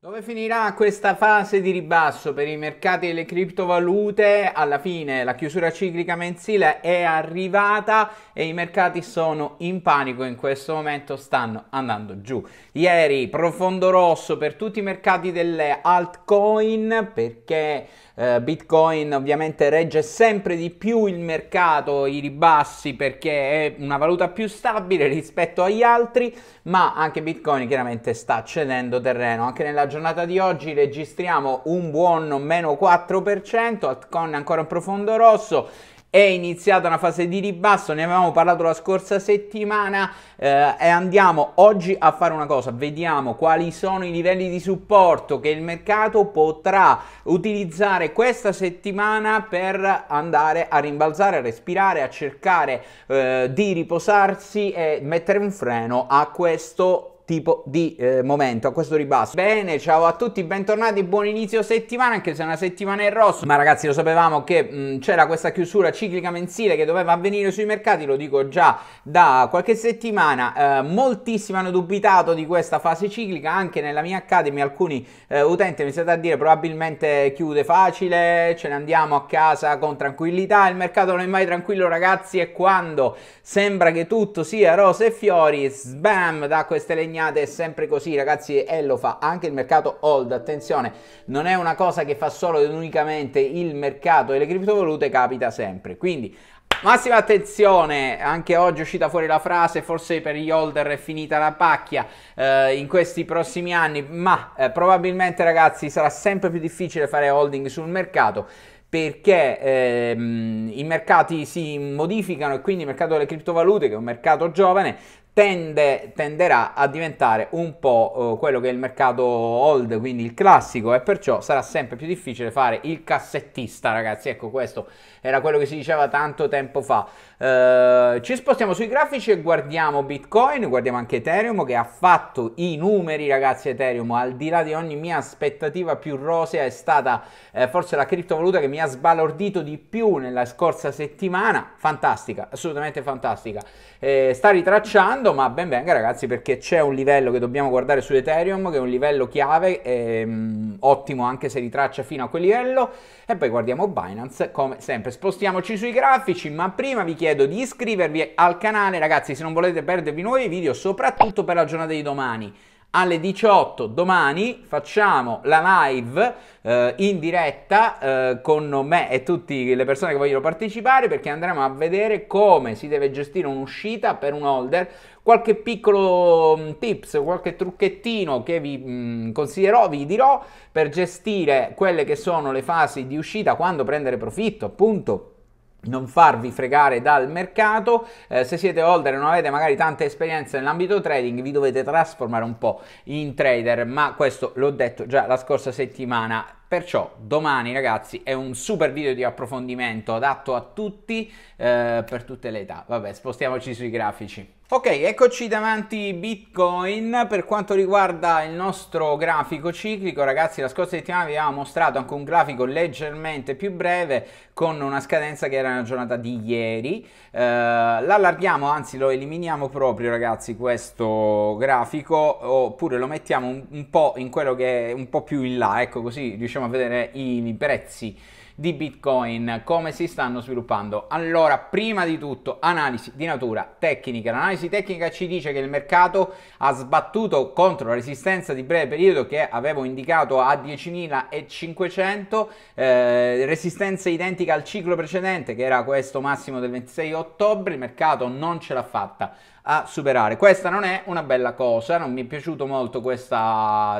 Dove finirà questa fase di ribasso per i mercati e le criptovalute? Alla fine la chiusura ciclica mensile è arrivata e i mercati sono in panico in questo momento, stanno andando giù. Ieri profondo rosso per tutti i mercati delle altcoin perché eh, Bitcoin ovviamente regge sempre di più il mercato, i ribassi perché è una valuta più stabile rispetto agli altri, ma anche Bitcoin chiaramente sta cedendo terreno. Anche nella giornata di oggi registriamo un buon meno 4%, altcoin ancora un profondo rosso è iniziata una fase di ribasso, ne avevamo parlato la scorsa settimana eh, e andiamo oggi a fare una cosa, vediamo quali sono i livelli di supporto che il mercato potrà utilizzare questa settimana per andare a rimbalzare, a respirare, a cercare eh, di riposarsi e mettere un freno a questo tipo di eh, momento a questo ribasso bene ciao a tutti bentornati buon inizio settimana anche se una settimana in rosso ma ragazzi lo sapevamo che mm, c'era questa chiusura ciclica mensile che doveva avvenire sui mercati lo dico già da qualche settimana eh, moltissimi hanno dubitato di questa fase ciclica anche nella mia academy alcuni eh, utenti mi siete a dire probabilmente chiude facile ce ne andiamo a casa con tranquillità il mercato non è mai tranquillo ragazzi e quando sembra che tutto sia rose e fiori sbam da queste legnate guadagnate è sempre così ragazzi e lo fa anche il mercato hold attenzione non è una cosa che fa solo ed unicamente il mercato e le criptovalute capita sempre quindi Massima attenzione, anche oggi è uscita fuori la frase, forse per gli holder è finita la pacchia eh, in questi prossimi anni, ma eh, probabilmente ragazzi sarà sempre più difficile fare holding sul mercato perché ehm, i mercati si modificano e quindi il mercato delle criptovalute, che è un mercato giovane, tende, tenderà a diventare un po' eh, quello che è il mercato old, quindi il classico, e perciò sarà sempre più difficile fare il cassettista, ragazzi. Ecco, questo era quello che si diceva tanto tempo fa. Eh, ci spostiamo sui grafici e guardiamo Bitcoin, guardiamo anche Ethereum che ha fatto i numeri, ragazzi. Ethereum, al di là di ogni mia aspettativa più rosea, è stata eh, forse la criptovaluta che mi ha sbalordito di più nella scorsa settimana. Fantastica, assolutamente fantastica. Eh, sta ritracciando tanto, ma ben venga ragazzi perché c'è un livello che dobbiamo guardare su Ethereum, che è un livello chiave, ehm, ottimo anche se ritraccia fino a quel livello, e poi guardiamo Binance come sempre. Spostiamoci sui grafici, ma prima vi chiedo di iscrivervi al canale ragazzi se non volete perdervi nuovi video, soprattutto per la giornata di domani alle 18 domani facciamo la live eh, in diretta eh, con me e tutte le persone che vogliono partecipare perché andremo a vedere come si deve gestire un'uscita per un holder qualche piccolo mm, tips, qualche trucchettino che vi mm, consiglierò, vi dirò per gestire quelle che sono le fasi di uscita, quando prendere profitto, appunto non farvi fregare dal mercato eh, se siete holder e non avete magari tante esperienze nell'ambito trading vi dovete trasformare un po' in trader ma questo l'ho detto già la scorsa settimana Perciò domani ragazzi è un super video di approfondimento adatto a tutti eh, per tutte le età. Vabbè, spostiamoci sui grafici. Ok, eccoci davanti Bitcoin per quanto riguarda il nostro grafico ciclico, ragazzi la scorsa settimana vi avevamo mostrato anche un grafico leggermente più breve con una scadenza che era la giornata di ieri, eh, l'allarghiamo, anzi lo eliminiamo proprio ragazzi questo grafico oppure lo mettiamo un, un po' in quello che è un po' più in là, ecco così riusciamo a vedere i, i prezzi di Bitcoin, come si stanno sviluppando. Allora, prima di tutto, analisi di natura tecnica. L'analisi tecnica ci dice che il mercato ha sbattuto contro la resistenza di breve periodo che avevo indicato a 10.500, eh, resistenza identica al ciclo precedente che era questo massimo del 26 ottobre, il mercato non ce l'ha fatta a superare. Questa non è una bella cosa, non mi è piaciuto molto questo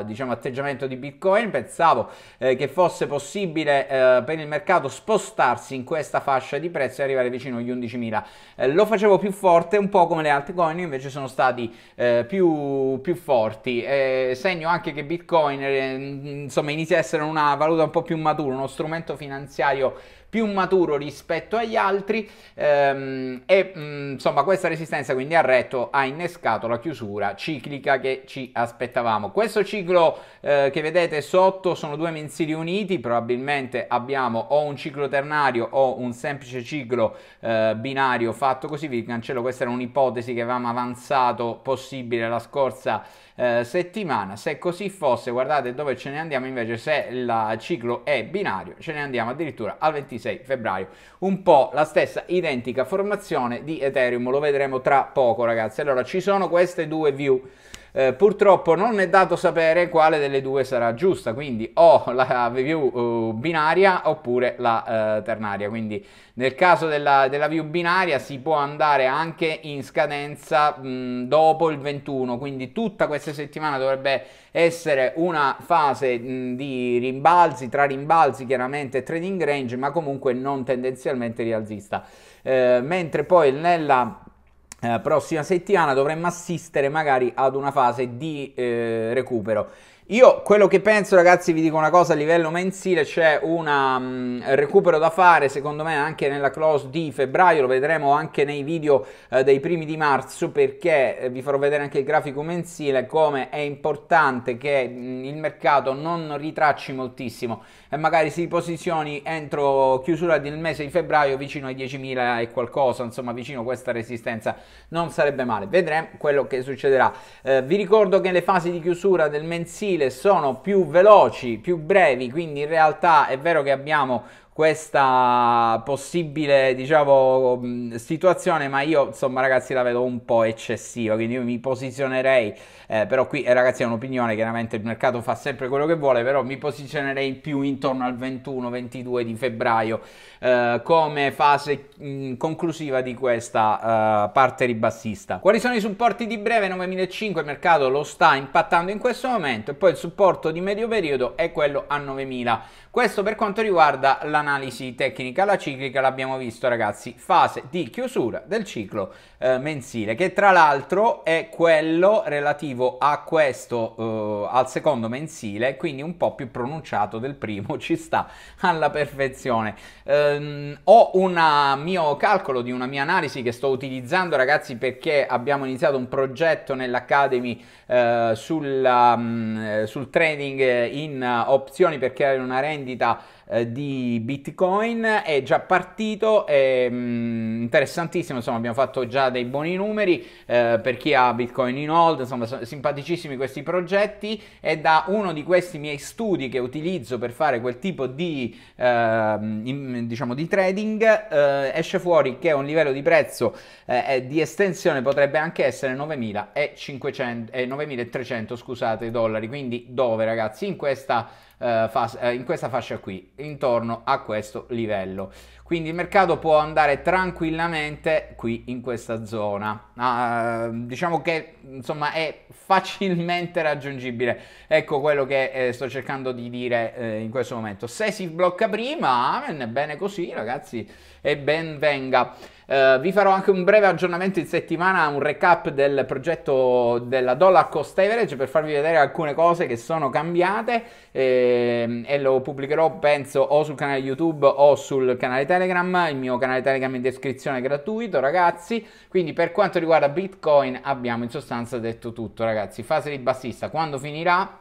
diciamo, atteggiamento di Bitcoin, pensavo eh, che fosse possibile eh, per il mercato spostarsi in questa fascia di prezzo e arrivare vicino agli 11.000. Eh, lo facevo più forte, un po' come le altre invece sono stati eh, più, più, forti. Eh, segno anche che Bitcoin eh, insomma inizia a essere una valuta un po' più matura, uno strumento finanziario più maturo rispetto agli altri ehm, e mh, mm, insomma questa resistenza quindi ha retto ha innescato la chiusura ciclica che ci aspettavamo. Questo ciclo eh, che vedete sotto sono due mensili uniti, probabilmente abbiamo o un ciclo ternario o un semplice ciclo eh, binario fatto così, vi cancello, questa era un'ipotesi che avevamo avanzato possibile la scorsa eh, settimana. Se così fosse, guardate dove ce ne andiamo invece se il ciclo è binario, ce ne andiamo addirittura al 26 febbraio. Un po' la stessa identica formazione di Ethereum, lo vedremo tra poco ragazzi. Allora, ci sono queste due view eh, purtroppo non è dato sapere quale delle due sarà giusta, quindi o la view uh, binaria oppure la uh, ternaria. Quindi nel caso della, della, view binaria si può andare anche in scadenza mh, mm, dopo il 21, quindi tutta questa settimana dovrebbe essere una fase mh, mm, di rimbalzi, tra rimbalzi chiaramente trading range, ma comunque non tendenzialmente rialzista. Eh, mentre poi nella eh, prossima settimana dovremmo assistere magari ad una fase di eh, recupero. Io quello che penso, ragazzi, vi dico una cosa: a livello mensile c'è un um, mm, recupero da fare, secondo me, anche nella close di febbraio. Lo vedremo anche nei video eh, dei primi di marzo, perché eh, vi farò vedere anche il grafico mensile. Come è importante che mh, mm, il mercato non ritracci moltissimo e magari si posizioni entro chiusura del mese di febbraio vicino ai 10.000 e qualcosa, insomma vicino a questa resistenza non sarebbe male. Vedremo quello che succederà. Eh, vi ricordo che le fasi di chiusura del mensile sono più veloci, più brevi, quindi in realtà è vero che abbiamo questa possibile, diciamo, situazione, ma io, insomma, ragazzi, la vedo un po' eccessiva, quindi io mi posizionerei, eh, però qui, eh, ragazzi, è un'opinione, chiaramente il mercato fa sempre quello che vuole, però mi posizionerei più intorno al 21-22 di febbraio eh, come fase mh, conclusiva di questa eh, parte ribassista. Quali sono i supporti di breve? 9.500, il mercato lo sta impattando in questo momento, e poi il supporto di medio periodo è quello a 9.000. Questo per quanto riguarda l'analisi tecnica, la ciclica l'abbiamo visto ragazzi, fase di chiusura del ciclo eh, mensile, che tra l'altro è quello relativo a questo, eh, al secondo mensile, quindi un po' più pronunciato del primo, ci sta alla perfezione. Ehm, ho un mio calcolo di una mia analisi che sto utilizzando ragazzi perché abbiamo iniziato un progetto nell'Academy eh, mm, eh sul, um, sul trading in eh, opzioni per creare una rendita vendita eh, di Bitcoin è già partito, è mh, mm, interessantissimo, insomma abbiamo fatto già dei buoni numeri eh, per chi ha Bitcoin in hold, insomma sono simpaticissimi questi progetti e da uno di questi miei studi che utilizzo per fare quel tipo di, eh, in, diciamo di trading eh, esce fuori che un livello di prezzo eh, di estensione potrebbe anche essere 9.500, 9.300 eh, scusate, dollari, quindi dove ragazzi in questa eh, fas- eh, in questa fascia qui, intorno a questo livello. Quindi il mercato può andare tranquillamente qui in questa zona. Uh, diciamo che insomma è facilmente raggiungibile. Ecco quello che eh, sto cercando di dire eh, in questo momento. Se si blocca prima, bene così ragazzi e ben venga. Uh, vi farò anche un breve aggiornamento in settimana, un recap del progetto della Dollar Cost Average per farvi vedere alcune cose che sono cambiate e, ehm, e lo pubblicherò penso o sul canale YouTube o sul canale Telegram, il mio canale Telegram in descrizione è gratuito ragazzi, quindi per quanto riguarda Bitcoin abbiamo in sostanza detto tutto ragazzi, fase di bassista quando finirà?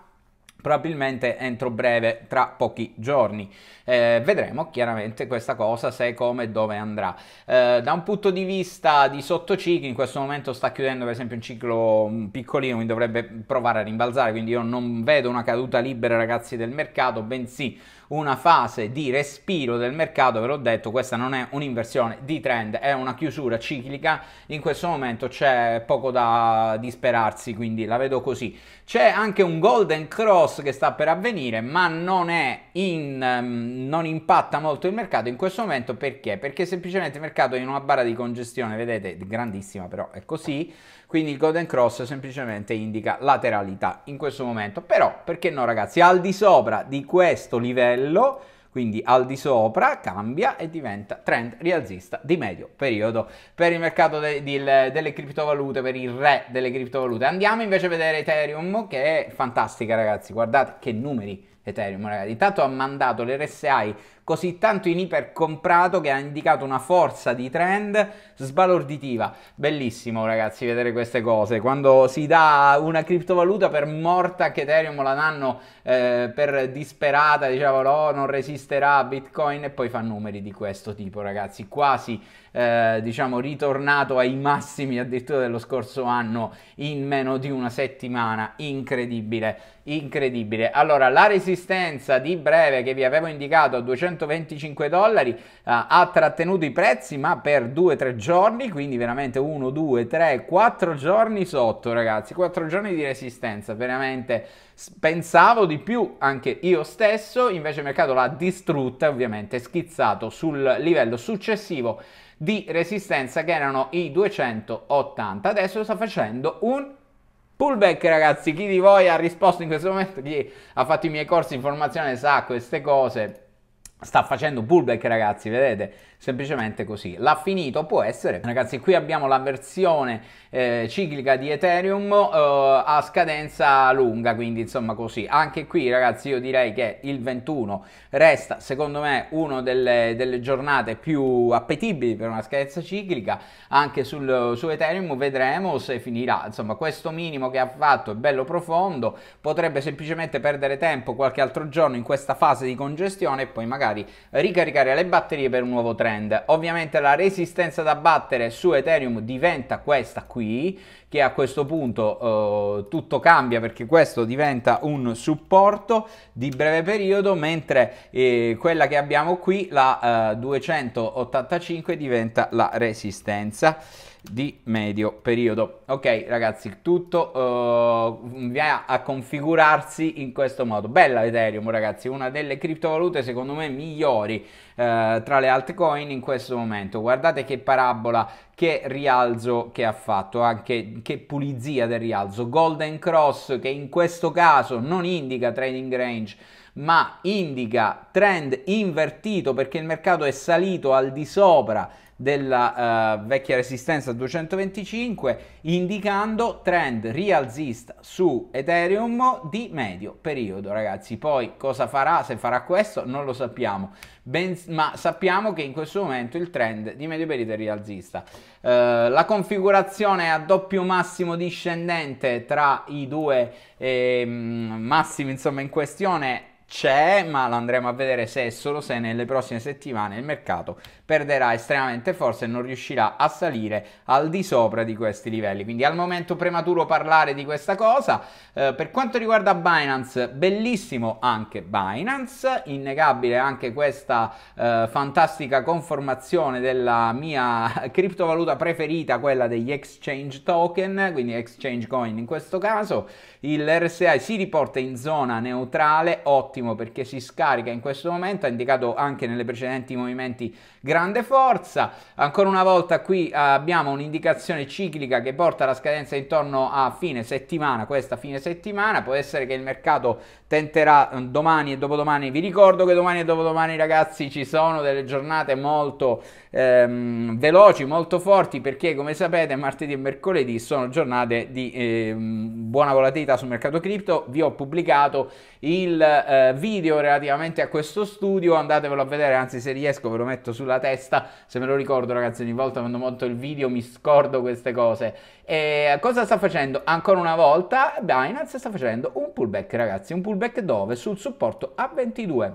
probabilmente entro breve, tra pochi giorni. Eh, vedremo chiaramente questa cosa se, come e dove andrà. Eh, da un punto di vista di sottocicli, in questo momento sta chiudendo per esempio un ciclo piccolino, quindi dovrebbe provare a rimbalzare, quindi io non vedo una caduta libera ragazzi del mercato, bensì una fase di respiro del mercato, ve l'ho detto, questa non è un'inversione di trend, è una chiusura ciclica, in questo momento c'è poco da disperarsi, quindi la vedo così. C'è anche un golden cross che sta per avvenire, ma non, in, mm, non impatta molto il mercato in questo momento perché? Perché semplicemente il mercato è in una barra di congestione, vedete, grandissima però è così, quindi il Golden Cross semplicemente indica lateralità in questo momento. Però, perché no ragazzi, al di sopra di questo livello quindi al di sopra cambia e diventa trend rialzista di medio periodo per il mercato de de delle criptovalute, per il re delle criptovalute. Andiamo invece a vedere Ethereum che è fantastica ragazzi, guardate che numeri Ethereum, ragazzi. Intanto ha mandato l'RSI così tanto in ipercomprato che ha indicato una forza di trend sbalorditiva. Bellissimo, ragazzi, vedere queste cose. Quando si dà una criptovaluta per morta che Ethereum la danno eh, per disperata, diciamo no, non resisterà a Bitcoin e poi fa numeri di questo tipo, ragazzi. Quasi eh, diciamo ritornato ai massimi addirittura dello scorso anno in meno di una settimana, incredibile, incredibile. Allora la resistenza di breve che vi avevo indicato a 225 dollari eh, ha trattenuto i prezzi ma per 2-3 giorni, quindi veramente 1, 2, 3, 4 giorni sotto ragazzi, 4 giorni di resistenza, veramente pensavo di più anche io stesso, invece il mercato l'ha distrutta, ovviamente schizzato sul livello successivo di resistenza che erano i 280. Adesso sta facendo un pullback ragazzi, chi di voi ha risposto in questo momento, chi ha fatto i miei corsi di formazione sa queste cose Sta facendo pullback ragazzi, vedete? Semplicemente così. L'ha finito, può essere. Ragazzi, qui abbiamo la versione eh, ciclica di Ethereum eh, a scadenza lunga, quindi insomma così. Anche qui ragazzi io direi che il 21 resta secondo me una delle, delle, giornate più appetibili per una scadenza ciclica. Anche sul, su Ethereum vedremo se finirà. Insomma questo minimo che ha fatto è bello profondo, potrebbe semplicemente perdere tempo qualche altro giorno in questa fase di congestione e poi magari mercati, ricaricare le batterie per un nuovo trend. Ovviamente la resistenza da battere su Ethereum diventa questa qui, che a questo punto eh, tutto cambia perché questo diventa un supporto di breve periodo, mentre eh, quella che abbiamo qui, la eh, 285, diventa la resistenza di medio periodo. Ok ragazzi, tutto uh, eh, va a configurarsi in questo modo. Bella Ethereum ragazzi, una delle criptovalute secondo me migliori uh, tra le altcoin in questo momento. Guardate che parabola, che rialzo che ha fatto, anche che pulizia del rialzo. Golden Cross che in questo caso non indica trading range ma indica trend invertito perché il mercato è salito al di sopra della uh, vecchia resistenza 225 indicando trend rialzista su Ethereum di medio periodo ragazzi poi cosa farà se farà questo non lo sappiamo ben, ma sappiamo che in questo momento il trend di medio periodo è rialzista uh, la configurazione a doppio massimo discendente tra i due eh, massimi insomma in questione c'è, ma lo andremo a vedere se e solo se nelle prossime settimane il mercato perderà estremamente sicuramente forse non riuscirà a salire al di sopra di questi livelli. Quindi al momento prematuro parlare di questa cosa. Eh, per quanto riguarda Binance, bellissimo anche Binance, innegabile anche questa eh, fantastica conformazione della mia criptovaluta preferita, quella degli exchange token, quindi exchange coin in questo caso. Il RSI si riporta in zona neutrale, ottimo perché si scarica in questo momento, ha indicato anche nelle precedenti movimenti grande forza. Ancora una volta qui abbiamo un'indicazione ciclica che porta la scadenza intorno a fine settimana, questa fine settimana, può essere che il mercato tenterà eh, domani e dopodomani, vi ricordo che domani e dopodomani ragazzi ci sono delle giornate molto ehm, veloci, molto forti, perché come sapete martedì e mercoledì sono giornate di eh, buona volatilità sul mercato cripto. Vi ho pubblicato il eh, video relativamente a questo studio, andatevelo a vedere, anzi se riesco ve lo metto sulla testa, se me lo ricordo ragazzi, ogni volta quando monto il video mi scordo queste cose. E cosa sta facendo? Ancora una volta Binance sta facendo un pullback ragazzi, un pullback dove? Sul supporto A22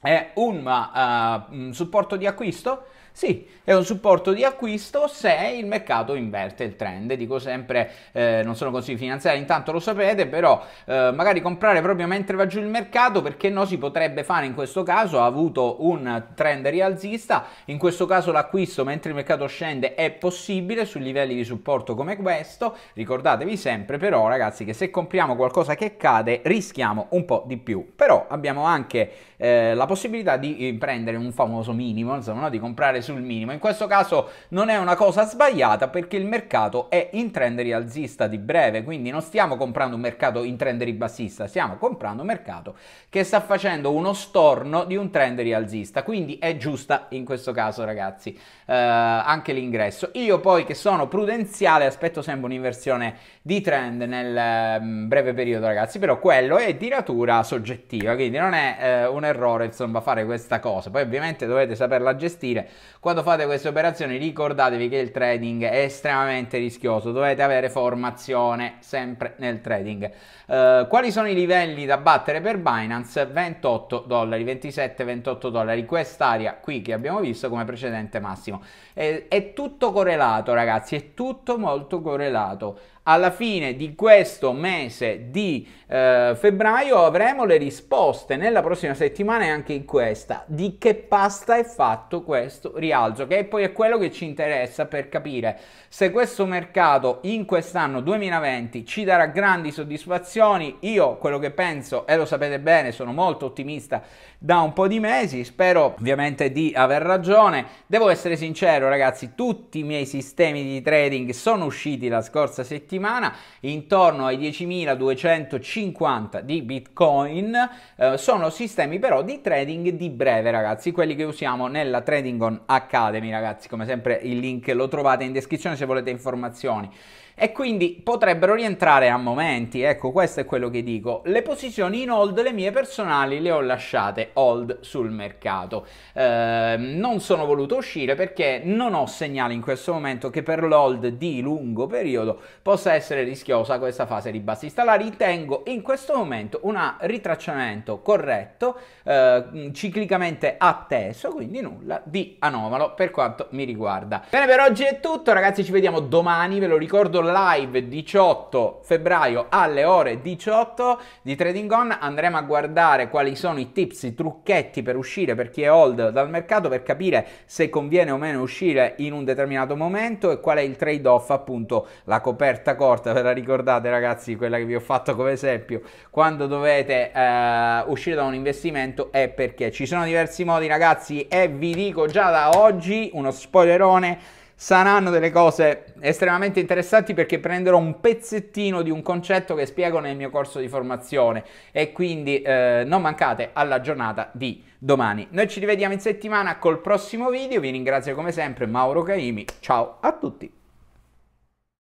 è un uh, supporto di acquisto sì, è un supporto di acquisto se il mercato inverte il trend. Dico sempre, eh, non sono consigli finanziari, intanto lo sapete, però eh, magari comprare proprio mentre va giù il mercato, perché no, si potrebbe fare in questo caso, ha avuto un trend rialzista, in questo caso l'acquisto mentre il mercato scende è possibile su livelli di supporto come questo. Ricordatevi sempre però ragazzi che se compriamo qualcosa che cade rischiamo un po' di più, però abbiamo anche eh, la possibilità di eh, prendere un famoso minimo, insomma, no? di comprare sul minimo. In questo caso non è una cosa sbagliata perché il mercato è in trend rialzista di breve, quindi non stiamo comprando un mercato in trend ribassista, stiamo comprando un mercato che sta facendo uno storno di un trend rialzista, quindi è giusta in questo caso ragazzi eh, anche l'ingresso. Io poi che sono prudenziale aspetto sempre un'inversione di trend nel mm, breve periodo, ragazzi, però quello è di natura soggettiva, quindi non è eh, un errore, insomma, fare questa cosa. Poi ovviamente dovete saperla gestire. Quando fate queste operazioni ricordatevi che il trading è estremamente rischioso, dovete avere formazione sempre nel trading. Uh, quali sono i livelli da battere per Binance? 28 dollari, 27-28 dollari, quest'area qui che abbiamo visto come precedente massimo. È, è tutto correlato, ragazzi, è tutto molto correlato alla fine di questo mese di eh, febbraio avremo le risposte nella prossima settimana e anche in questa di che pasta è fatto questo rialzo, che poi è quello che ci interessa per capire se questo mercato in quest'anno 2020 ci darà grandi soddisfazioni. Io quello che penso, e lo sapete bene, sono molto ottimista da un po' di mesi, spero ovviamente di aver ragione. Devo essere sincero ragazzi, tutti i miei sistemi di trading sono usciti la scorsa settimana settimana intorno ai 10.250 di Bitcoin. Eh, sono sistemi però di trading di breve, ragazzi, quelli che usiamo nella Trading on Academy, ragazzi. Come sempre il link lo trovate in descrizione se volete informazioni e quindi potrebbero rientrare a momenti, ecco questo è quello che dico. Le posizioni in hold, le mie personali, le ho lasciate hold sul mercato. Eh, non sono voluto uscire perché non ho segnali in questo momento che per l'hold di lungo periodo possa essere rischiosa questa fase di bassista. La ritengo in questo momento un ritracciamento corretto, eh, ciclicamente atteso, quindi nulla di anomalo per quanto mi riguarda. Bene, per oggi è tutto, ragazzi, ci vediamo domani, ve lo ricordo live 18 febbraio alle ore 18 di Trading On andremo a guardare quali sono i tips, i trucchetti per uscire per chi è old dal mercato per capire se conviene o meno uscire in un determinato momento e qual è il trade off appunto la coperta corta ve la ricordate ragazzi quella che vi ho fatto come esempio quando dovete eh, uscire da un investimento e perché ci sono diversi modi ragazzi e vi dico già da oggi uno spoilerone saranno delle cose estremamente interessanti perché prenderò un pezzettino di un concetto che spiego nel mio corso di formazione e quindi eh, non mancate alla giornata di domani. Noi ci rivediamo in settimana col prossimo video, vi ringrazio come sempre Mauro Caimi, ciao a tutti!